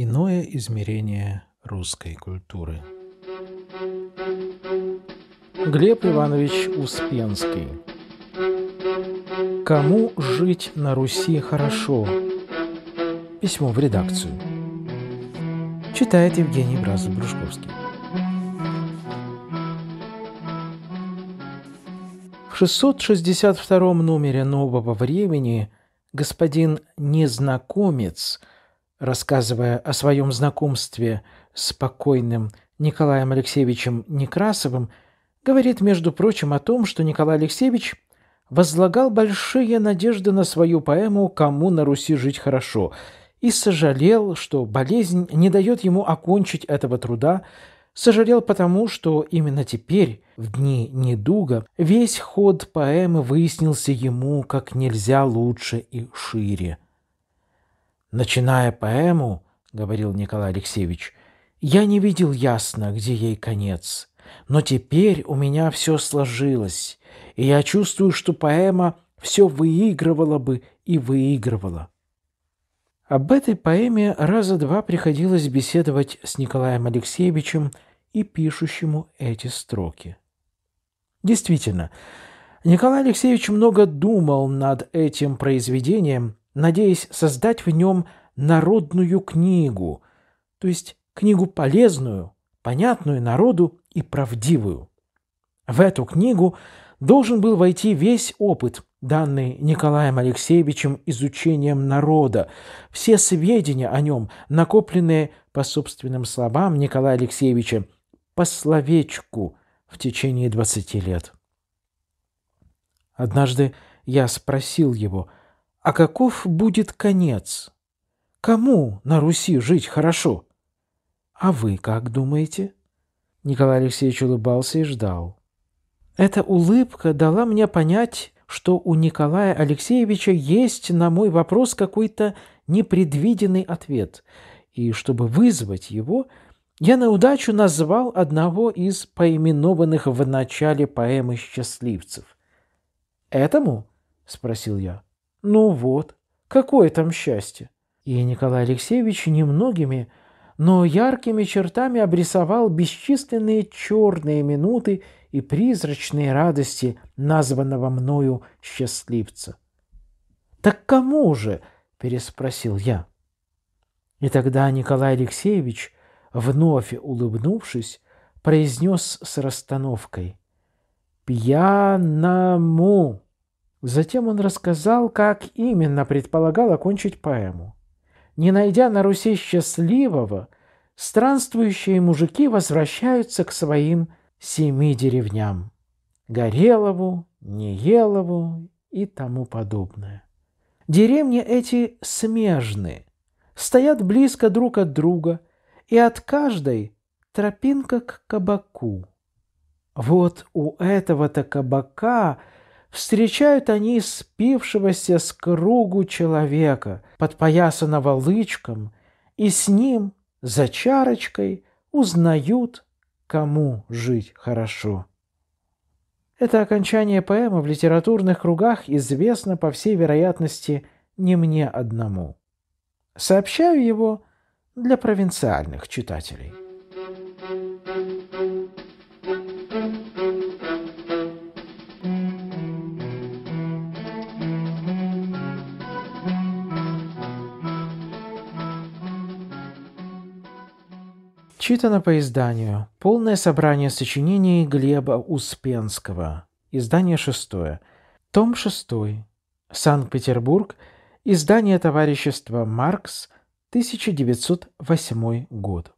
Иное измерение русской культуры. Глеб Иванович Успенский Кому жить на Руси хорошо? Письмо в редакцию. Читает Евгений Бразов-Брюшковский. В 662 номере «Нового времени» господин Незнакомец – рассказывая о своем знакомстве с покойным Николаем Алексеевичем Некрасовым, говорит, между прочим, о том, что Николай Алексеевич возлагал большие надежды на свою поэму «Кому на Руси жить хорошо» и сожалел, что болезнь не дает ему окончить этого труда, сожалел потому, что именно теперь, в дни недуга, весь ход поэмы выяснился ему как нельзя лучше и шире. Начиная поэму, — говорил Николай Алексеевич, — я не видел ясно, где ей конец. Но теперь у меня все сложилось, и я чувствую, что поэма все выигрывала бы и выигрывала. Об этой поэме раза два приходилось беседовать с Николаем Алексеевичем и пишущему эти строки. Действительно, Николай Алексеевич много думал над этим произведением надеясь создать в нем народную книгу, то есть книгу полезную, понятную народу и правдивую. В эту книгу должен был войти весь опыт, данный Николаем Алексеевичем изучением народа, все сведения о нем, накопленные, по собственным словам Николая Алексеевича, по словечку в течение 20 лет. Однажды я спросил его – а каков будет конец? Кому на Руси жить хорошо? А вы как думаете? Николай Алексеевич улыбался и ждал. Эта улыбка дала мне понять, что у Николая Алексеевича есть на мой вопрос какой-то непредвиденный ответ. И чтобы вызвать его, я на удачу назвал одного из поименованных в начале поэмы счастливцев. «Этому?» — спросил я. Ну вот, какое там счастье! И Николай Алексеевич немногими, но яркими чертами обрисовал бесчисленные черные минуты и призрачные радости названного мною счастливца. «Так кому же?» – переспросил я. И тогда Николай Алексеевич, вновь улыбнувшись, произнес с расстановкой «Пьяному!» Затем он рассказал, как именно предполагал окончить поэму. Не найдя на Руси счастливого, странствующие мужики возвращаются к своим семи деревням – Горелову, Неелову и тому подобное. Деревни эти смежны, стоят близко друг от друга, и от каждой тропинка к кабаку. Вот у этого-то кабака – встречают они спившегося с кругу человека, подпоясанного лычком, и с ним, за чарочкой, узнают, кому жить хорошо. Это окончание поэмы в литературных кругах известно, по всей вероятности, не мне одному. Сообщаю его для провинциальных читателей. Читано по изданию. Полное собрание сочинений Глеба Успенского. Издание шестое. Том шестой. Санкт-Петербург. Издание товарищества «Маркс», 1908 год.